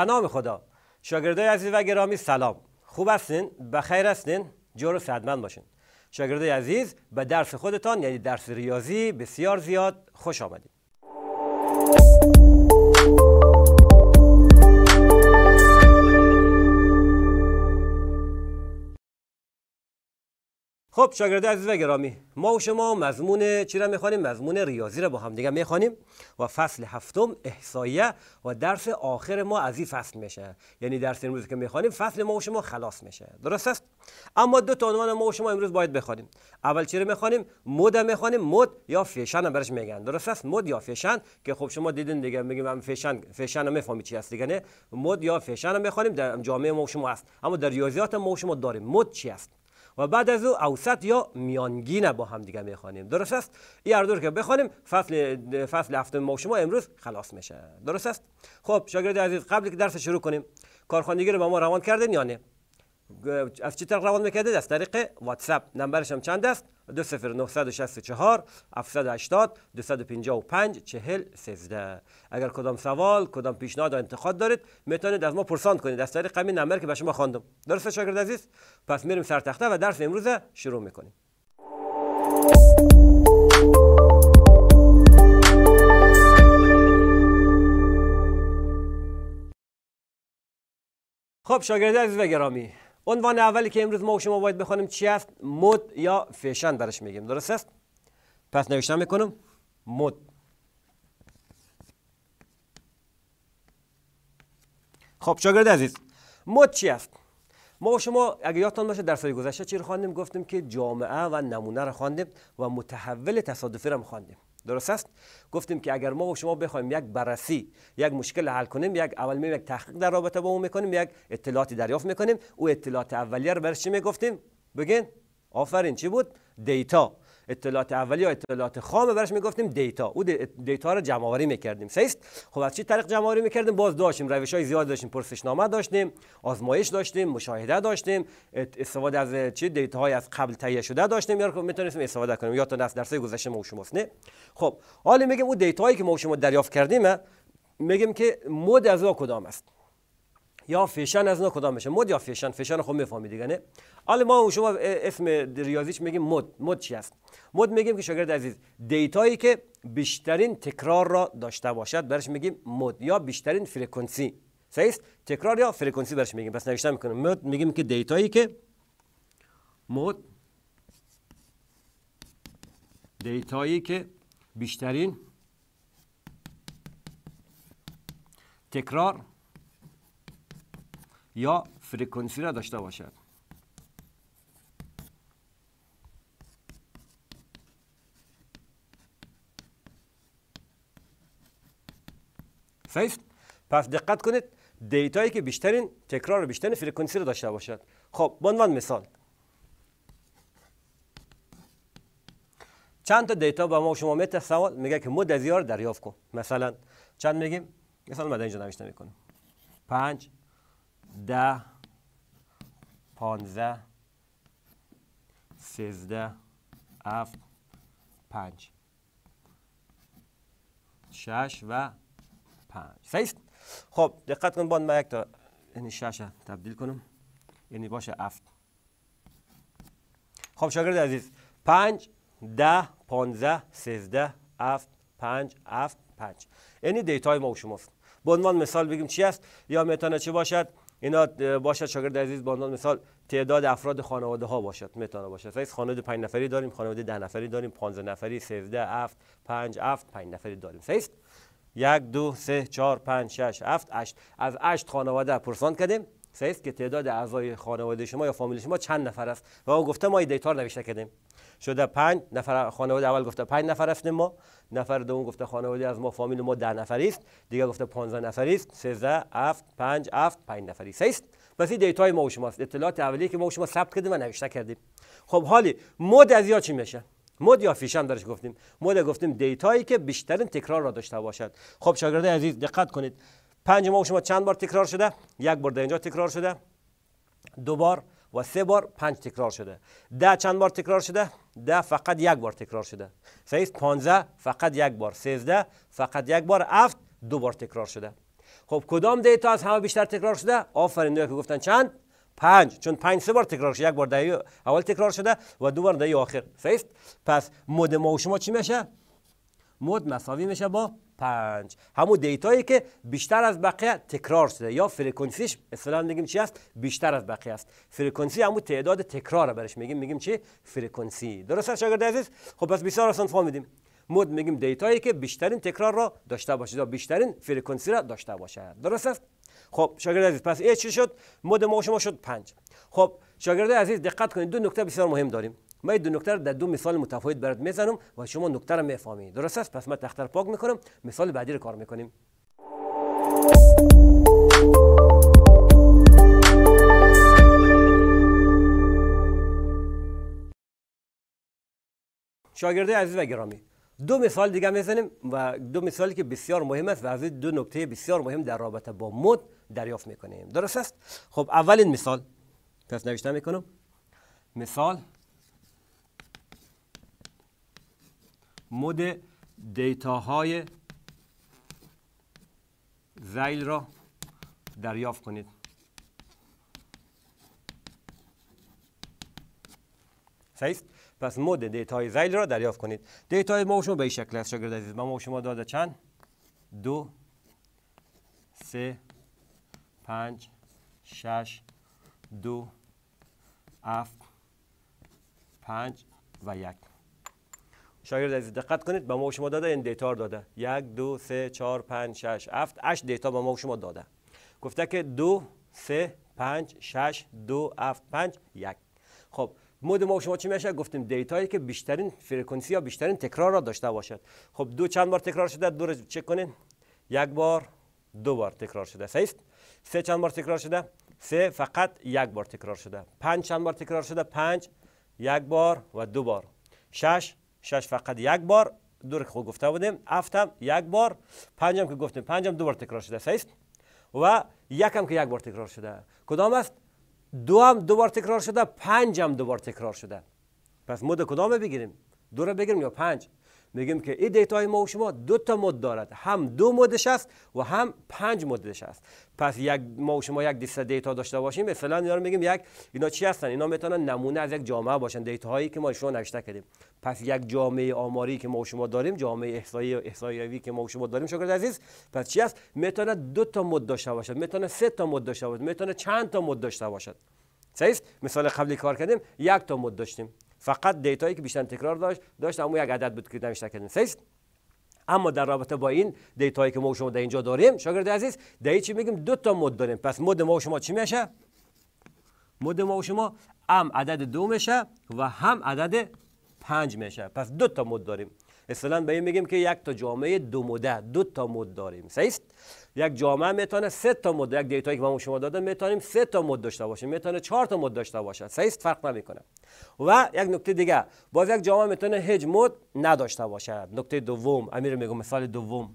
به نام خدا شاگردای عزیز و گرامی سلام خوب هستین بخیر هستین جور و باشین شاگردای عزیز به درس خودتان یعنی درس ریاضی بسیار زیاد خوش آمدید خب شاگرد عزیز و گرامی ما و شما مضمون چی را میخوانیم مضمون ریاضی را با هم دیگه میخوانیم و فصل هفتم احصایه و درس آخر ما از این فصل میشه یعنی درس امروز که میخوانیم فصل ما و شما خلاص میشه درست است اما دو تا عنوان ما و شما امروز باید بخوانیم اول چی را میخوانیم مد میخوانیم مد یا فیشن هم برش میگن درست است مد یا فیشن که خب شما دیدین دیگه میگیم هم فیشن فیشن هم میفهمی چی است دیگه نه مد یا فیشن هم میخوانیم در جامعه ما و شما است اما در ریاضیات ما و شما داریم مد چی است و بعد از او اوسط یا میانگین با هم دیگه میخوانیم درست است این هر دور که بخوانیم فصل فصل هفتم ما شما امروز خلاص میشه درست است خب شاگرد عزیز قبل که درس شروع کنیم کارخانگی رو به ما روان کردین یا نه از چه طریق روان میکردید از طریق واتساپ نمبرش هم چند است 20964 780 255 40 13 اگر کدام سوال کدام پیشنهاد و انتقاد دارید میتونید از ما پرسان کنید از طریق همین نمبر که به شما خواندم درست شاگرد عزیز پس میریم سر تخته و درس امروز شروع میکنیم خب شاگرد عزیز و گرامی عنوان اولی که امروز ما و شما باید بخوانیم چی است مد یا فیشن برش میگیم درست است پس نوشتن میکنم مد خب شاگرد عزیز مد چی است ما و شما اگه یادتان باشه در سال گذشته چی رو خواندیم گفتیم که جامعه و نمونه رو خواندیم و متحول تصادفی رو خواندیم درست است گفتیم که اگر ما و شما بخوایم یک بررسی یک مشکل حل کنیم یک اول یک تحقیق در رابطه با اون میکنیم یک اطلاعاتی دریافت میکنیم او اطلاعات اولیه رو برش چی میگفتیم بگین آفرین چی بود دیتا اطلاعات اولی یا اطلاعات خام برش میگفتیم دیتا او دیتا رو جمع آوری میکردیم سیست خب از چی طریق جمع آوری میکردیم باز داشتیم روش های زیاد داشتیم پرسشنامه داشتیم آزمایش داشتیم مشاهده داشتیم استفاده از چی دیتا های از قبل تهیه شده داشتیم یا خب میتونستیم استفاده کنیم یا تا نفس درس گذشته ما شما نه خب حالا میگیم اون هایی که ما شما دریافت کردیم میگیم که مود از کدام است یا فیشن از نه کدام میشه مد یا فیشن فیشن خود خب میفهمی دیگه نه حالا ما شما اسم ریاضیش میگیم مد مد چی است مد میگیم که شاگرد عزیز دیتایی که بیشترین تکرار را داشته باشد برش میگیم مد یا بیشترین فرکانسی صحیح تکرار یا فرکانسی برش میگیم پس نوشته میکنیم مد میگیم که دیتایی که مد دیتایی که بیشترین تکرار یا فرکانسی را داشته باشد صحیح پس دقت کنید دیتایی که بیشترین تکرار بیشترین فرکانسی را داشته باشد خب به عنوان مثال چند تا دیتا به ما شما میتر سوال میگه که مد از دریافت کن مثلا چند میگیم مثلا من اینجا نوشته میکنم پنج 10 15 13 7 5 6 و 5 صحیح خب دقت کن بون ما یک تا یعنی شش تا تبدیل کنم یعنی بشه 7 خب شاگرد عزیز 5 10 15 13 7 5 7 5 یعنی دیتا های ما شما هست به عنوان مثال بگیم چی است یا متان چه باشد؟ اینا باشد شاگرد عزیز باندان مثال تعداد افراد خانواده ها باشد میتونه باشد مثلا خانواده 5 نفری داریم خانواده 10 نفری داریم 15 نفری 13 7 5 7 5 نفری داریم صحیح یک دو سه چهار پنج شش هفت 8 از 8 خانواده پرسان کردیم است که تعداد اعضای خانواده شما یا فامیل شما چند نفر است و ما گفته ما این نوشته کردیم شده 5 نفر خانواده اول گفته 5 نفر هستیم ما نفر دوم گفته خانواده از ما فامیل ما ده نفری است دیگه گفته 15 نفری است 13 7 5 7 5 نفری است پس این دیتای ما و است اطلاعات اولیه که ما و شما ثبت کردیم و نوشته کردیم خب حالی مود از یا چی میشه مود یا فیش هم گفتیم مود گفتیم دیتایی که بیشترین تکرار را داشته باشد خب شاگرده عزیز دقت کنید پنج ما شما چند بار تکرار شده یک بار در اینجا تکرار شده دو بار و سه بار پنج تکرار شده ده چند بار تکرار شده ده فقط یک بار تکرار شده سیز پانزه فقط یک بار سیزده فقط یک بار هفت دو بار تکرار شده خب کدام دیتا از همه بیشتر تکرار شده آفرین که گفتن چند پنج چون پنج سه بار تکرار شده یک بار دهی اول تکرار شده و دو بار دهی آخر فست پس مود ما و شما چی میشه مد مساوی میشه با 5 همون دیتایی که بیشتر از بقیه تکرار شده یا فرکانسیش اصلا میگیم چی است بیشتر از بقیه است فرکانسی همون تعداد تکرار برش میگیم میگیم چی فرکانسی درست است شاگرد عزیز خب پس بسیار آسان فهمیدیم مد میگیم دیتایی که بیشترین تکرار را داشته باشد یا بیشترین فرکانسی را داشته باشد درست است خب شاگرد عزیز پس این چی شد مد ما شما شد 5 خب شاگرد عزیز دقت کنید دو نکته بسیار مهم داریم من دو نکته در دو مثال متفاوت برات میزنم و شما نکته رو میفهمید درست است پس من تختر پاک میکنم مثال بعدی رو کار میکنیم شاگرده عزیز و گرامی دو مثال دیگه میزنیم و دو مثالی که بسیار مهم است و از دو نکته بسیار مهم در رابطه با مد دریافت میکنیم درست است خب اولین مثال پس نوشته میکنم مثال مد دیتا های زیل را دریافت کنید صحیح پس مد های زیل را دریافت کنید های ما شما به این شکل است شاگرد عزیز ما شما داده چند دو سه پنج شش دو هفت پنج و یک شاگرد عزیز دقت کنید به ما شما داده این دیتا داده یک دو سه چهار پنج شش هفت هشت دیتا به ما شما داده گفته که دو سه پنج شش دو هفت پنج یک خب مود ما شما چی میشه گفتیم دیتایی که بیشترین فرکانسی یا بیشترین تکرار را داشته باشد خب دو چند بار تکرار شده دو چک کنین یک بار دو بار تکرار شده صحیح سه چند بار تکرار شده سه فقط یک بار تکرار شده پنج چند بار تکرار شده پنج یک بار و دو بار شش شش فقط یک بار دور که خود گفته بودیم هفتم یک بار پنجم که گفتیم پنجم دو بار تکرار شده سیست و یکم که یک بار تکرار شده کدام است دو هم دو بار تکرار شده پنج هم دو بار تکرار شده پس مود کدام بگیریم دو بگیریم یا پنج میگیم که این دیتای ما و شما دو تا مد دارد هم دو مدش است و هم پنج مدش است پس یک ما و شما یک دسته دیتا داشته باشیم مثلا اینا رو میگیم یک اینا چی هستن اینا میتونن نمونه از یک جامعه باشن دیتا هایی که ما شما نوشته کردیم پس یک جامعه آماری که ما و شما داریم جامعه احصایی احصایوی که ما و شما داریم شکر عزیز پس چی است میتونه دو تا مد داشته باشد میتونه سه تا مد داشته باشد میتونه چند تا مد داشته باشد صحیح مثال قبلی کار کردیم یک تا مد داشتیم فقط دیتایی که بیشتر تکرار داشت داشت اما یک عدد بود که نوشته کردن سیست اما در رابطه با این دیتایی که ما شما در اینجا داریم شاگرد عزیز در چی میگیم دو تا مد داریم پس مد ما شما چی میشه مد ما شما هم عدد دو میشه و هم عدد پنج میشه پس دو تا مد داریم اصلا به این میگیم که یک تا جامعه دو مده دو تا مد داریم صحیح یک جامعه میتونه سه تا مد یک دیتایی که ما شما داده میتونیم سه تا مد داشته باشه میتونه چهار تا مد داشته باشه صحیح فرق نمیکنه و یک نکته دیگه باز یک جامعه میتونه هیچ مد نداشته باشه نکته دوم امیر میگم مثال دوم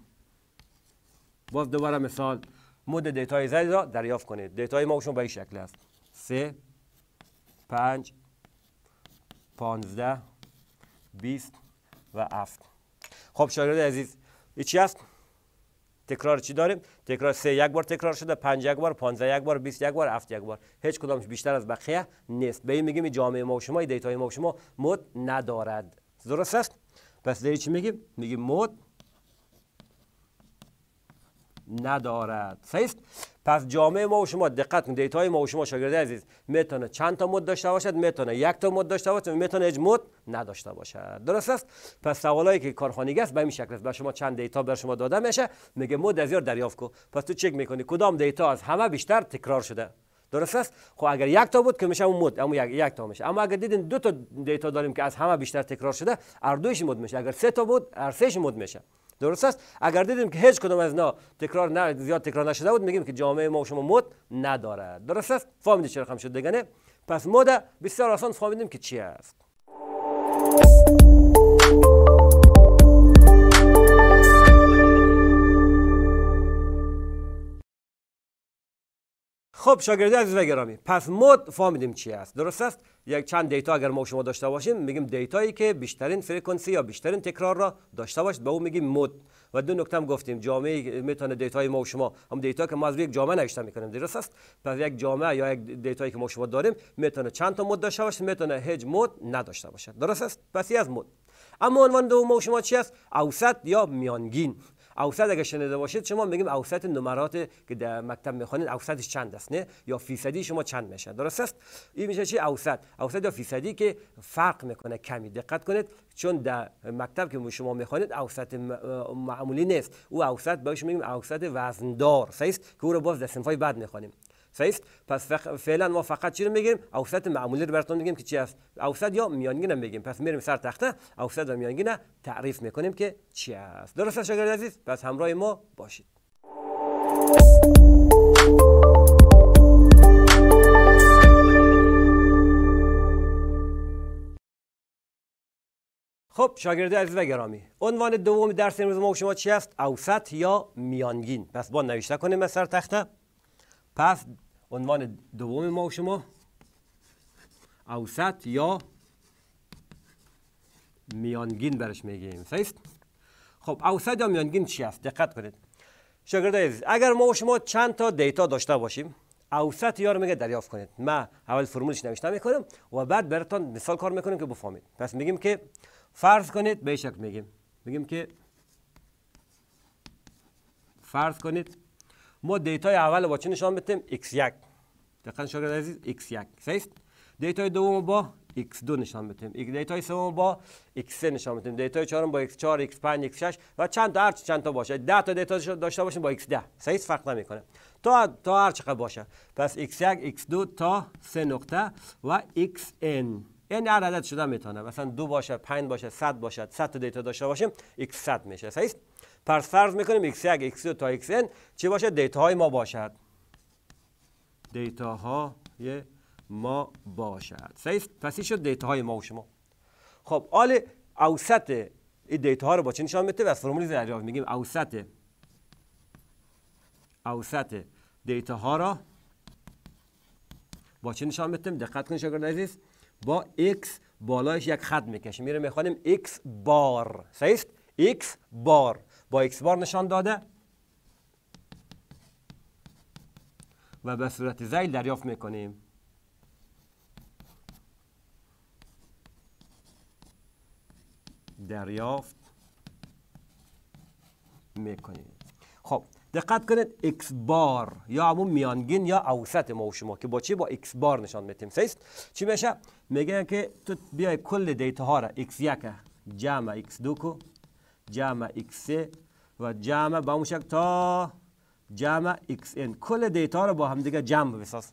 باز دوباره مثال مد دیتای زد را دریافت کنید دیتای ما شما به این شکل است سه پنج پانزده 20 و 7 خب شاگرد عزیز چی است تکرار چی داریم تکرار سه یک بار تکرار شده 5 یک بار 15 یک بار 20 یک بار 7 یک بار هیچ کدامش بیشتر از بقیه نیست به این میگیم جامعه ما و شما دیتای ما و شما مد ندارد درست است پس دیگه چی میگیم میگیم مد ندارد صحیح پس جامعه ما و شما دقت کنید دیتای ما و شما شاگرد عزیز میتونه چند تا مد داشته باشد میتونه یک تا مد داشته باشد میتونه هیچ مد نداشته باشد درست است پس سوالایی که کارخانگی است به این شکل است به شما چند دیتا بر شما داده میشه میگه مد از یار دریافت کو پس تو چک میکنی کدام دیتا از همه بیشتر تکرار شده درست است خب اگر یک تا بود که میشه اون مد اما یک, یک تا میشه اما اگر دیدین دو تا دیتا داریم که از همه بیشتر تکرار شده هر مد میشه اگر سه تا بود ارسش مد میشه درست است اگر دیدیم که هیچ کدام از اینا تکرار نه زیاد تکرار نشده بود میگیم که جامعه ما و شما مد ندارد درست است فهمیدید چرا هم شد دیگه پس مد بسیار آسان فهمیدیم که چی است خب شاگردی عزیز و گرامی پس مود فهمیدیم چی است درست است یک چند دیتا اگر ما شما داشته باشیم میگیم دیتایی که بیشترین فرکانسی یا بیشترین تکرار را داشته باشد به او میگیم مود. و دو نکته هم گفتیم جامعه میتونه دیتای ما و شما هم دیتا که ما از یک جامعه نوشته میکنیم درست است پس یک جامعه یا یک دیتایی که ما شما داریم میتونه چند تا مود داشته باشد میتونه هیچ مود نداشته باشد درست است پس از مود اما عنوان دوم ما شما چی است اوسط یا میانگین اوسط اگر شنیده باشید شما میگیم اوسط نمرات که در مکتب میخوانید اوسطش چند است نه یا فیصدی شما چند میشه درست است این میشه چی اوسط اوسط یا فیصدی که فرق میکنه کمی دقت کنید چون در مکتب که شما میخوانید اوسط معمولی نیست او اوسط بهش میگیم اوسط وزندار است که او رو باز در های بعد میخوانیم صحیح پس فعلا ما فقط چی رو میگیم؟ اوسط معمولی رو براتون میگیم که چی است اوسط یا میانگین رو میگیم پس میریم سر تخته اوسط و میانگین تعریف میکنیم که چی است درست شاگرد عزیز پس همراه ما باشید خب شاگرد عزیز و گرامی عنوان دوم درس امروز ما شما چی است اوسط یا میانگین پس با نوشته کنیم از سر تخته پس عنوان دوم ما و شما اوسط یا میانگین برش میگیم خب اوسط یا میانگین چی است دقت کنید شاگرد عزیز اگر ما و شما چند تا دیتا داشته باشیم اوسط یا رو میگه دریافت کنید من اول فرمولش نوشته میکنم و بعد براتون مثال کار میکنیم که بفهمید پس میگیم که فرض کنید به شکل میگیم میگیم که فرض کنید ما دیتای اول با چه نشان بدیم x1 دقیقاً شاگرد عزیز x1 صحیح دیتای دوم با x2 نشان بدیم دیتای سوم با x3 نشان بدیم دیتای چهارم با x4 x5 x6 و چند تا هر چند تا باشه 10 تا دیتا داشته باشیم با x10 صحیح فرق نمیکنه تا تا هر چقدر باشه پس x1 x2 تا 3 نقطه و xn این یعنی هر عدد شده میتونه مثلا دو باشه 5 باشه 100 باشه 100 تا دیتا داشته باشیم x100 میشه صحیح پس فرض میکنیم x1 x2 تا xn چی باشد دیتا های ما باشد دیتا های ما باشد صحیح پس شد دیتا های ما و شما خب آل اوسط این دیتا ها رو با چه نشان میده و از فرمولی دریافت میگیم اوسط اوسط دیتا ها را با چه نشان میتیم دقت کنید شاگرد عزیز با x بالایش یک خط میکشیم میره میخوانیم x بار صحیح x بار با ایکس بار نشان داده و به صورت زیل دریافت میکنیم دریافت میکنیم خب دقت کنید x بار یا همون میانگین یا اوسط ما و شما که با چی با x بار نشان میتیم سیست چی میشه میگه که تو بیای کل دیتا ها را x1 جمع x2 کو جمع x و جمع به اون شکل تا جمع xn کل دیتا رو با هم دیگه جمع بساز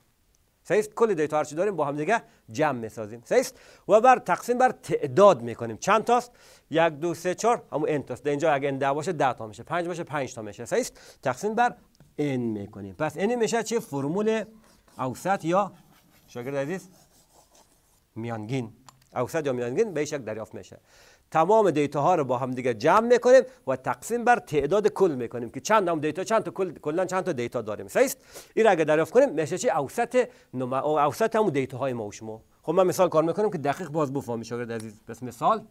سیست کل دیتا هر چی داریم با هم دیگه جمع میسازیم سیست و بر تقسیم بر تعداد میکنیم چند تاست یک دو سه چهار همون n تاست اینجا اگه n باشه ده تا میشه پنج باشه پنج تا میشه سیست تقسیم بر n میکنیم پس n میشه چه فرمول اوسط یا شاگرد عزیز میانگین اوسط یا میانگین به شکل دریافت میشه تمام دیتا ها رو با هم دیگه جمع میکنیم و تقسیم بر تعداد کل میکنیم که چند هم دیتا چند تا کل کلا چند تا دیتا داریم صحیح این را اگه دریافت کنیم میشه چی اوسط اوسط دیتا های ما و شما خب من مثال کار میکنم که دقیق باز بفهمی شاگرد عزیز پس مثال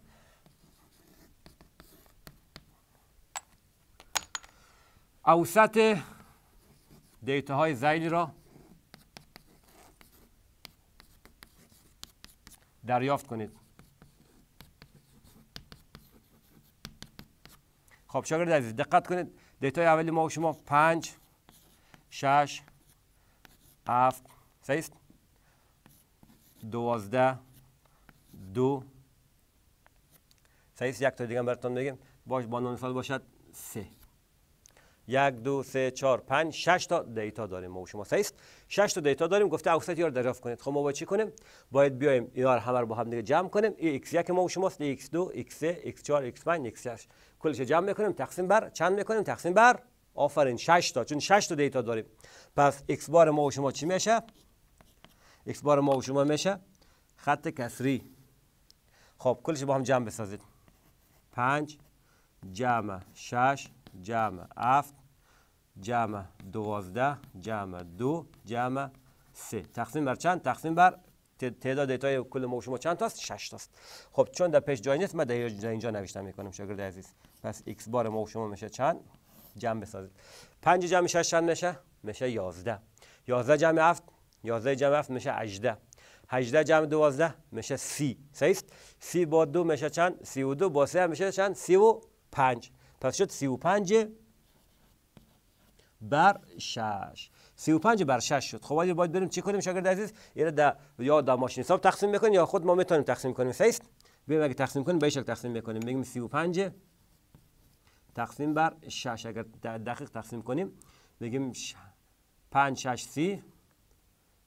اوسط دیتا های زیلی را دریافت کنید خب شاگرد عزیز دقت کنید دیتای اولی ما و شما 5 6 7 سیست، دوازده دو صحیح یک تا دیگه براتون بگم باش با باشد سه 1 دو سه چهار پنج شش تا دیتا داریم ما و شما صحیح است تا دیتا داریم گفته اوسط یار دریافت کنید خب ما باید چی کنیم باید بیایم اینا رو همه رو با هم دیگه جمع کنیم ای x 1 ما و شماست x 2 x 3 x 4 x 5 x 6 کلش جمع می میکنیم تقسیم بر چند می میکنیم تقسیم بر آفرین 6 تا چون 6 تا دیتا داریم پس x بار ما و شما چی میشه x بار ما و شما میشه خط کسری خب کلش با هم جمع بسازید 5 جمع 6 جمع هفت جمع دوازده جمع دو جمع سه تقسیم بر چند تقسیم بر تعداد دیتای کل ما شما چند تاست 6 تاست خب چون در پیش جای نیست من در اینجا نوشتم میکنم شاگرد عزیز پس x بار ما شما میشه چند جمع بسازید پنج جمع 6 چند میشه میشه یازده یازده جمع 7 11 جمع 7 میشه اجده هجده جمع 12 میشه سی صحیح است با دو میشه چند 32 با سه میشه چند پنج پس شد 35 بر 6 35 بر 6 شد خب باید بریم چی کنیم شاگرد عزیز یا در ماشین حساب تقسیم بکنیم یا خود ما میتونیم تقسیم کنیم سیست ببین اگه تقسیم کنیم به شکل تقسیم میکنیم میگیم 35 تقسیم بر 6 اگر دقیق تقسیم کنیم بگیم 5 6 3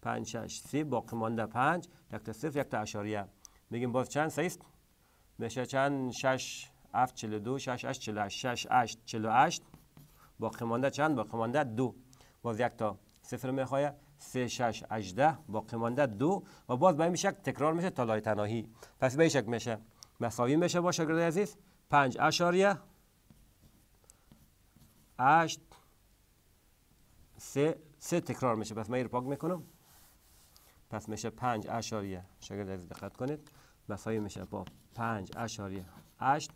5 6 3 باقی مانده 5 یک تا صفر یک تا اشاریه بگیم باز چند سیست میشه چند 6 7 42 68 48 8 48 با قمانده چند با قمانده 2 باز یک تا صفر میخواه 3 6 18 با قمانده 2 و باز به این شکل تکرار میشه تا لای تناهی پس به این شکل میشه مساوی میشه با شاگرد عزیز 5 اشاریه 8 3 3 تکرار میشه پس من این پاک میکنم پس میشه 5 اشاریه شاگرد عزیز دقت کنید مساوی میشه با 5 اشاریه 8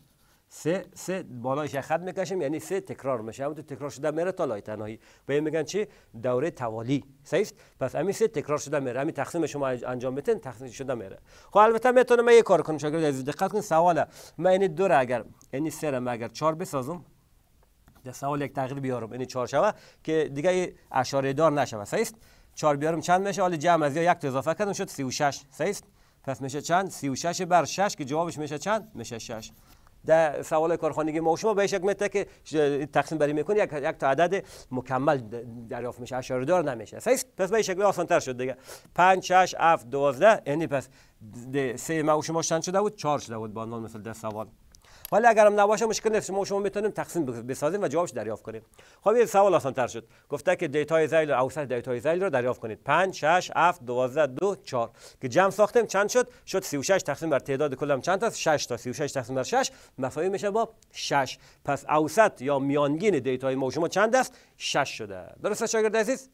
سه سه بالایش خط میکشیم یعنی سه تکرار میشه همونطور تکرار شده میره تا لای تنهایی به میگن چی دوره توالی صحیح پس همین سه تکرار شده میره همین تقسیم شما انجام بتن تقسیم شده میره خب البته میتونم من یه کار کنم شاگرد عزیز دقت کن سواله من این یعنی دو را اگر یعنی سه را اگر 4 بسازم در سوال یک تغییر بیارم این 4 شوه که دیگه اشاره دار نشوه صحیح 4 بیارم چند میشه حالا جمع از یا یک تو اضافه کردم شد 36 صحیح پس میشه چند 36 بر 6 که جوابش میشه چند میشه 6 در سوال کارخانگی ما شما به شک میته که تقسیم بری میکنی یک یک تا مکمل دریافت میشه اشاره دار نمیشه پس پس به شکل آسان تر شد دیگه 5 6 7 12 یعنی پس سه ما شما چند شده بود 4 شده بود با مثل در سوال ولی هم نباشه مشکل نیست ما شما میتونیم تقسیم بسازیم و جوابش دریافت کنیم خب یه سوال آسان تر شد گفته که دیتا زیل اوسط دیتای زیل رو دریافت کنید 5 6 7 12 2 4 که جمع ساختیم چند شد شد 36 تقسیم بر تعداد کلم چند تا 6 تا 36 تقسیم بر 6 مساوی میشه با 6 پس اوسط یا میانگین دیتای ما شما چند است 6 شده درست شاگرد عزیز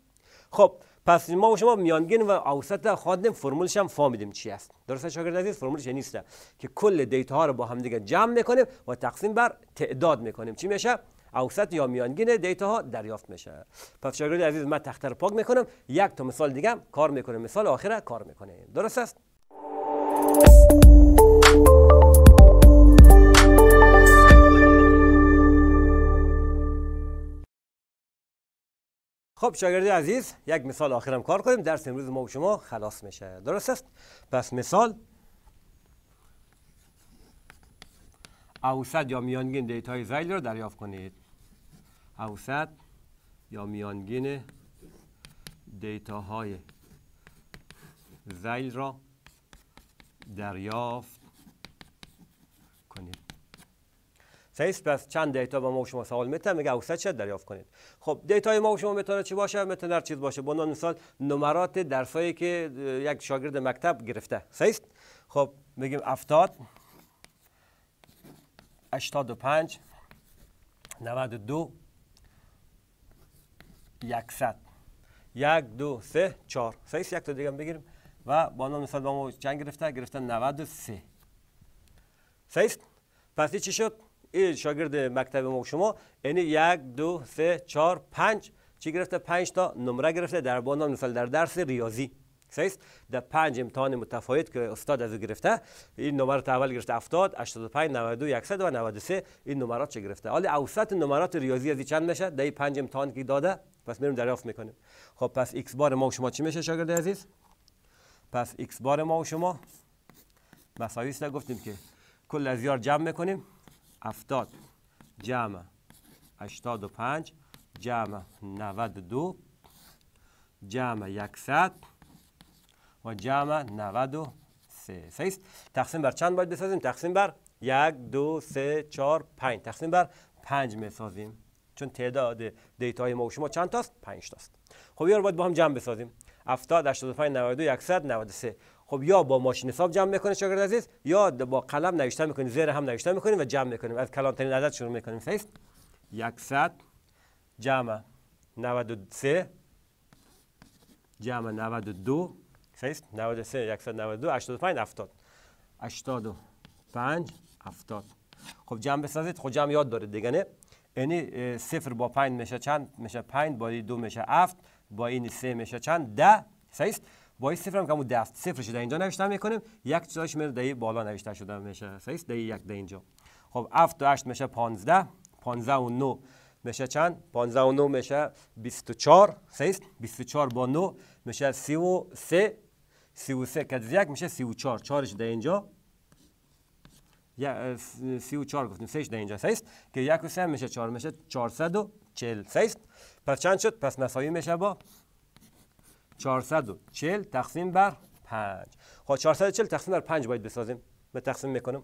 خب پس ما و شما میانگین و اوسط خواندیم فرمولش هم فهمیدیم چی است درسته شاگرد عزیز فرمولش نیسته که کل دیتا ها رو با هم دیگه جمع میکنیم و تقسیم بر تعداد میکنیم چی میشه اوسط یا میانگین دیتا ها دریافت میشه پس شاگرد عزیز من تخته رو پاک میکنم یک تا مثال دیگه کار میکنیم مثال آخره کار میکنیم درست است خب شاگردی عزیز یک مثال آخرم کار کنیم درس امروز ما و شما خلاص میشه درست است پس مثال اوسط یا میانگین دیتاهای زیل رو دریافت کنید اوسط یا میانگین دیتاهای زیل را دریافت است پس چند دیتا با ما شما سوال میتن میگه اوسط چه دریافت کنید خب دیتا ما شما میتونه چی باشه میتونه هر چیز باشه به عنوان مثال نمرات درسایی که یک شاگرد مکتب گرفته است خب میگیم 70 85 92 100 یک دو سه چهار است یک تا دیگه بگیریم و با نام مثال با ما چند گرفته گرفته 93 است پس چی شد این شاگرد مکتب ما شما یعنی یک دو سه چهار پنج چی گرفته پنج تا نمره گرفته در بانان مثال در درس ریاضی سیست در پنج امتحان متفاوت که استاد از او گرفته این نمرات اول گرفته 70 85 92 100 و 93 این نمرات چه گرفته حالا اوسط نمرات ریاضی از چند میشه در پنج امتحان که داده پس میرم دریافت میکنیم خب پس x بار ما و شما چی میشه شاگرد عزیز پس x بار ما و شما مساوی است گفتیم که کل از یار جمع میکنیم 70 جمع 85، جمع 92، جمع 100 و جمع 93، صحیح تقسیم بر چند باید بسازیم؟ تقسیم بر 1 دو، سه، چار، پنج، تقسیم بر پنج میسازیم چون تعداد دیتا های ما شما چند تاست؟ پنج تاست خب یه رو باید با هم جمع بسازیم 70، 85، 92، 100، 93، خب یا با ماشین حساب جمع میکنه شاگرد عزیز یا با قلم نوشته میکنیم زیر هم نوشته میکنیم و جمع میکنیم از کلانترین عدد شروع میکنیم سیست 100 جمع 93 جمع 92 سیست 93 192 85 70 85 70 خب جمع بسازید خب جمع یاد دارید دیگه نه یعنی صفر با 5 میشه چند میشه 5 با 2 میشه 7 با این 3 میشه چند 10 سیست وای صفر هم که همون دفت صفرش در اینجا نوشته میکنیم یک چیزاش میره در بالا نوشته شده میشه سیس در یک در اینجا خب 7 تا 8 میشه 15 15 و 9 میشه چند 15 و 9 میشه 24 سیس 24 با 9 میشه 33 33 که از یک میشه 34 4 در اینجا یا 34 گفتیم 3 در اینجا است که یک و 3 میشه 4 میشه 440 است پس چند شد پس مساوی میشه با 440 تقسیم بر 5 خب 440 تقسیم بر 5 باید بسازیم به تقسیم میکنم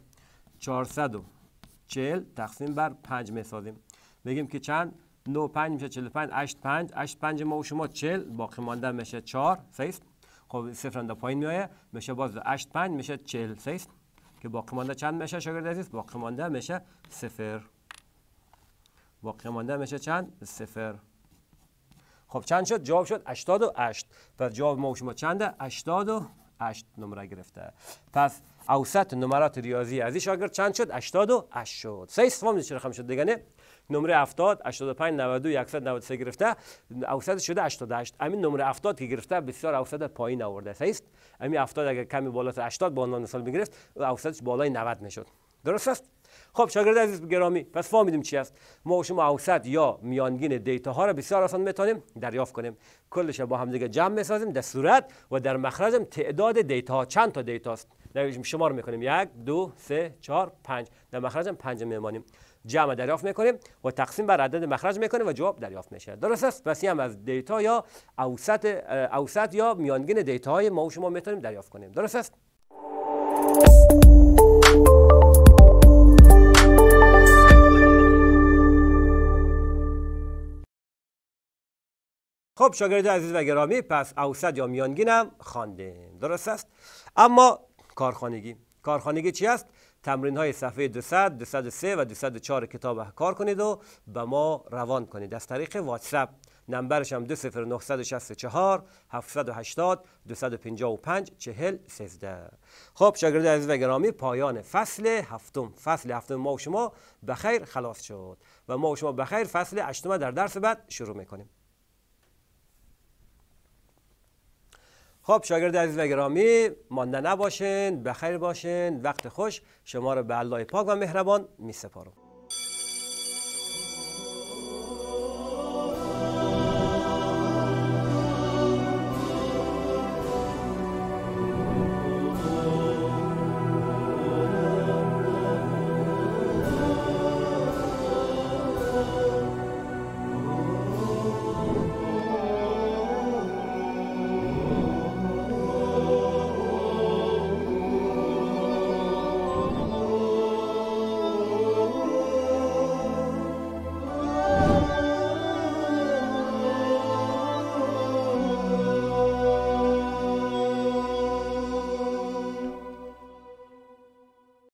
440 تقسیم بر 5 میسازیم بگیم که چند 9 5 میشه 45 8 5 8 5 ما و شما 40 باقی مانده میشه 4 صحیح خب صفر اند پایین میایه میشه باز 8 5 میشه 40 صحیح که باقی مانده چند میشه شاگرد عزیز باقی مانده میشه 0 باقی مانده میشه چند 0 خب چند شد جواب شد 88 پس جواب ما شما چنده 88 نمره گرفته پس اوسط نمرات ریاضی از این شاگرد چند شد 88 شد سه سوم چرا رقم شد دیگه نه نمره 70 85 92 193 گرفته اوسط شده 88 همین نمره 70 که گرفته بسیار اوسط پایین آورده سه است همین 70 اگر کمی بالاتر 80 به عنوان مثال میگرفت اوسطش بالای 90 میشد درست است خب شاگرد عزیز گرامی پس فهمیدیم چی است ما و شما اوسط یا میانگین دیتا ها را بسیار آسان میتونیم دریافت کنیم کلش با هم دیگه جمع میسازیم در صورت و در مخرجم تعداد دیتا ها چند تا دیتا است شمار میکنیم یک دو سه چهار پنج در مخرجم پنج میمانیم جمع دریافت میکنیم و تقسیم بر عدد مخرج میکنیم و جواب دریافت میشه درست است پس هم از دیتا یا اوسط اوسط یا میانگین دیتا های ما و شما میتونیم دریافت کنیم درست است خب شاگرد عزیز و گرامی پس اوسط یا میانگین هم خواندیم درست است اما کارخانگی کارخانگی چی است تمرین های صفحه 200 203 و 204 کتاب کار کنید و به ما روان کنید از طریق واتساپ نمبرش هم 20964 780 255 40 13 خب شاگرد عزیز و گرامی پایان فصل هفتم فصل هفتم ما و شما بخیر خلاص شد و ما و شما بخیر فصل هشتم در درس بعد شروع میکنیم خب شاگرد عزیز و گرامی مانده نباشین بخیر باشین وقت خوش شما رو به الله پاک و مهربان می